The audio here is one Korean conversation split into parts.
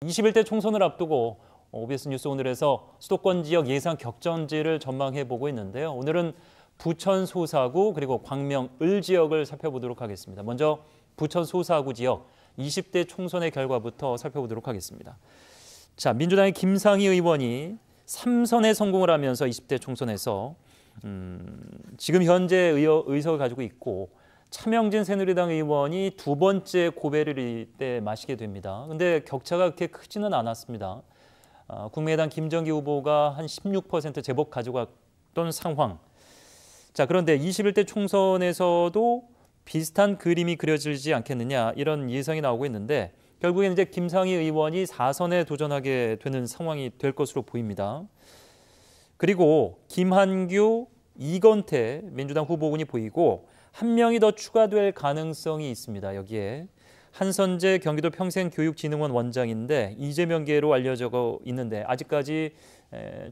21대 총선을 앞두고 OBS 뉴스 오늘에서 수도권 지역 예상 격전지를 전망해 보고 있는데요. 오늘은 부천 소사구 그리고 광명 을 지역을 살펴보도록 하겠습니다. 먼저 부천 소사구 지역 20대 총선의 결과부터 살펴보도록 하겠습니다. 자, 민주당의 김상희 의원이 3선에 성공을 하면서 20대 총선에서 음, 지금 현재 의석을 가지고 있고 차명진 새누리당 의원이 두 번째 고배를 이때 마시게 됩니다. 근데 격차가 그렇게 크지는 않았습니다. 어, 국민의당 김정기 후보가 한 16% 제법 가져갔던 상황. 자, 그런데 21대 총선에서도 비슷한 그림이 그려지지 않겠느냐 이런 예상이 나오고 있는데 결국엔 이제 김상희 의원이 4선에 도전하게 되는 상황이 될 것으로 보입니다. 그리고 김한규, 이건태 민주당 후보군이 보이고 한 명이 더 추가될 가능성이 있습니다. 여기에 한선재 경기도 평생교육진흥원 원장인데 이재명계로 알려져 있는데 아직까지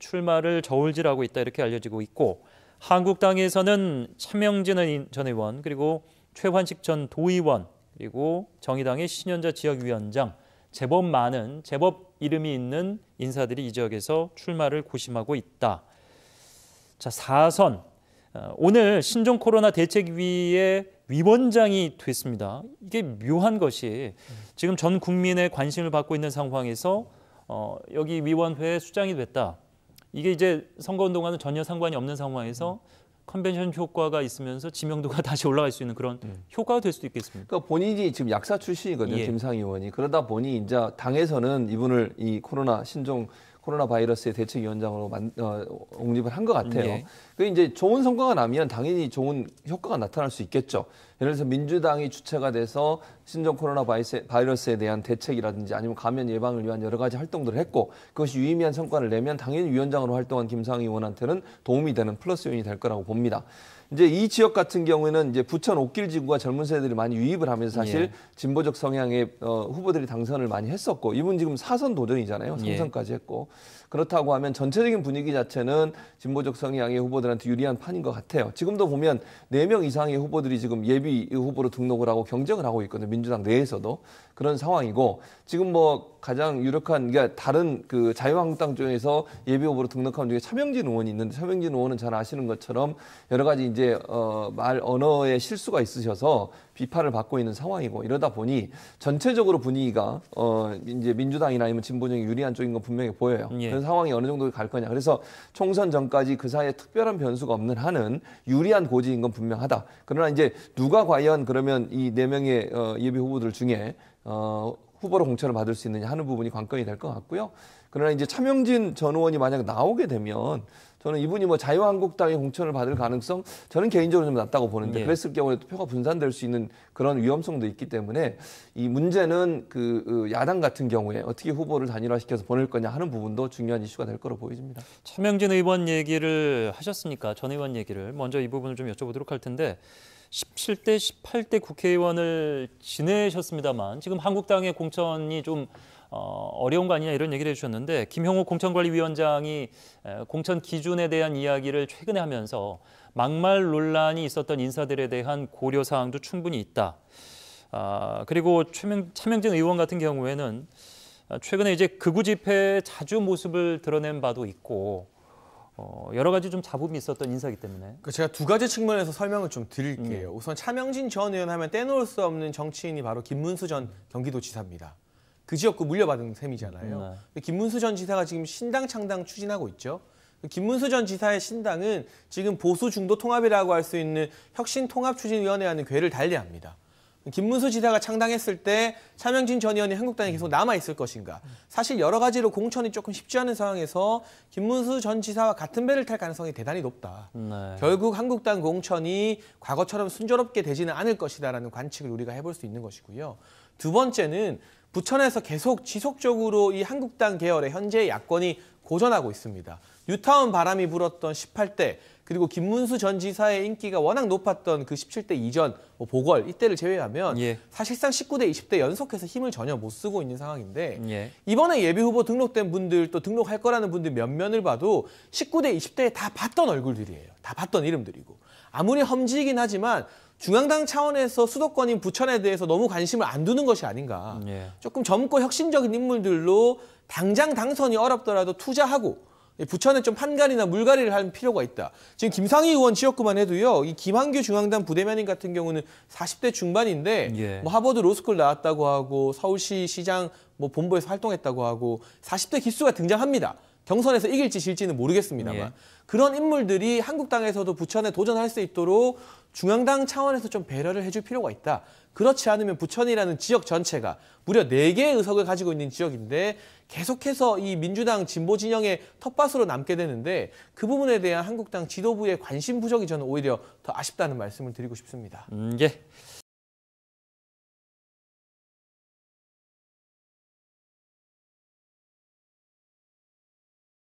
출마를 저울질하고 있다 이렇게 알려지고 있고 한국당에서는 차명진 전 의원 그리고 최환식 전 도의원 그리고 정의당의 신현자 지역위원장 제법 많은 제법 이름이 있는 인사들이 이 지역에서 출마를 고심하고 있다. 자, 4선 어, 오늘 신종 코로나 대책위의 위원장이 됐습니다. 이게 묘한 것이 지금 전 국민의 관심을 받고 있는 상황에서 어, 여기 위원회 수장이 됐다. 이게 이제 선거 운동과는 전혀 상관이 없는 상황에서 컨벤션 효과가 있으면서 지명도가 다시 올라갈 수 있는 그런 음. 효과가 될 수도 있겠습니다. 그러니까 본인이 지금 약사 출신이거든요, 예. 김상 의원이. 그러다 보니 이제 당에서는 이분을 이 코로나 신종 코로나 바이러스의 대책위원장으로 만, 어, 옹립을 한 것 같아요. 예. 그 이제 좋은 성과가 나면 당연히 좋은 효과가 나타날 수 있겠죠. 예를 들어서 민주당이 주체가 돼서 신종 코로나 바이세, 바이러스, 에 대한 대책이라든지 아니면 감염 예방을 위한 여러 가지 활동들을 했고 그것이 유의미한 성과를 내면 당연히 위원장으로 활동한 김상희 의원한테는 도움이 되는 플러스 요인이 될 거라고 봅니다. 이제 이 지역 같은 경우에는 이제 부천 옥길 지구가 젊은 세대들이 많이 유입을 하면서 사실 예. 진보적 성향의 어, 후보들이 당선을 많이 했었고 이분 지금 사선 도전이잖아요. 삼선까지 예. 했고 그렇다고 하면 전체적인 분위기 자체는 진보적 성향의 후보들한테 유리한 판인 것 같아요. 지금도 보면 네 명 이상의 후보들이 지금 예비 후보로 등록을 하고 경쟁을 하고 있거든요. 민주당 내에서도 그런 상황이고 지금 뭐 가장 유력한 그러니까 다른 그 자유한국당 쪽에서 예비 후보로 등록한 중에 차명진 의원이 있는데 차명진 의원은 잘 아시는 것처럼 여러 가지 이제 이제 어, 말 언어의 실수가 있으셔서 비판을 받고 있는 상황이고 이러다 보니 전체적으로 분위기가 어, 이제 민주당이나 아니면 진보정이 유리한 쪽인 건 분명히 보여요. 예. 그런 상황이 어느 정도 갈 거냐. 그래서 총선 전까지 그 사이에 특별한 변수가 없는 한은 유리한 고지인 건 분명하다. 그러나 이제 누가 과연 그러면 이 네 명의 어, 예비 후보들 중에 어, 후보로 공천을 받을 수 있느냐 하는 부분이 관건이 될 것 같고요. 그러나 이제 차명진 전 의원이 만약 나오게 되면 저는 이분이 뭐 자유한국당의 공천을 받을 가능성 저는 개인적으로 좀 낮다고 보는데 예. 그랬을 경우에 도 표가 분산될 수 있는 그런 위험성도 있기 때문에 이 문제는 그, 그 야당 같은 경우에 어떻게 후보를 단일화시켜서 보낼 거냐 하는 부분도 중요한 이슈가 될 거로 보여집니다. 차명진 의원 얘기를 하셨으니까 전 의원 얘기를 먼저 이 부분을 좀 여쭤보도록 할 텐데 17대, 18대 국회의원을 지내셨습니다만 지금 한국당의 공천이 좀 어, 어려운 거 아니냐 이런 얘기를 해주셨는데 김형욱 공천관리위원장이 공천 기준에 대한 이야기를 최근에 하면서 막말 논란이 있었던 인사들에 대한 고려 사항도 충분히 있다. 아, 그리고 최명, 차명진 의원 같은 경우에는 어, 최근에 이제 극우 집회 자주 모습을 드러낸 바도 있고 어, 여러 가지 좀 잡음이 있었던 인사기 때문에. 그 제가 두 가지 측면에서 설명을 좀 드릴게요. 음. 우선 차명진 전 의원 하면 떼놓을 수 없는 정치인이 바로 김문수 전 경기도지사입니다. 그 지역구 물려받은 셈이잖아요. 음, 네. 김문수 전 지사가 지금 신당 창당 추진하고 있죠. 김문수 전 지사의 신당은 지금 보수 중도 통합이라고 할 수 있는 혁신 통합 추진위원회와는 궤를 달리합니다. 김문수 지사가 창당했을 때 차명진 전 의원이 한국당에 계속 남아 있을 것인가. 사실 여러 가지로 공천이 조금 쉽지 않은 상황에서 김문수 전 지사와 같은 배를 탈 가능성이 대단히 높다. 네. 결국 한국당 공천이 과거처럼 순조롭게 되지는 않을 것이다라는 관측을 우리가 해볼 수 있는 것이고요. 두 번째는 부천에서 계속 지속적으로 이 한국당 계열의 현재 야권이 고전하고 있습니다. 뉴타운 바람이 불었던 18대 그리고 김문수 전 지사의 인기가 워낙 높았던 그 17대 이전 뭐 보궐 이때를 제외하면 예. 사실상 19대 20대 연속해서 힘을 전혀 못 쓰고 있는 상황인데 예. 이번에 예비 후보 등록된 분들 또 등록할 거라는 분들 몇 면을 봐도 19대 20대에 다 봤던 얼굴들이에요. 다 봤던 이름들이고 아무리 험지이긴 하지만 중앙당 차원에서 수도권인 부천에 대해서 너무 관심을 안 두는 것이 아닌가. 예. 조금 젊고 혁신적인 인물들로 당장 당선이 어렵더라도 투자하고 부천에 좀판가리나 물갈이를 할 필요가 있다. 지금 김상희 의원 지역구만 해도요. 이 김한규 중앙당 부대변인 같은 경우는 40대 중반인데 예. 뭐 하버드 로스쿨 나왔다고 하고 서울시 시장 뭐 본부에서 활동했다고 하고 40대 기수가 등장합니다. 경선에서 이길지 질지는 모르겠습니다만 예. 그런 인물들이 한국당에서도 부천에 도전할 수 있도록 중앙당 차원에서 좀 배려를 해줄 필요가 있다. 그렇지 않으면 부천이라는 지역 전체가 무려 네개의 의석을 가지고 있는 지역인데 계속해서 이 민주당 진보 진영의 텃밭으로 남게 되는데 그 부분에 대한 한국당 지도부의 관심 부족이 저는 오히려 더 아쉽다는 말씀을 드리고 싶습니다. 음, 예.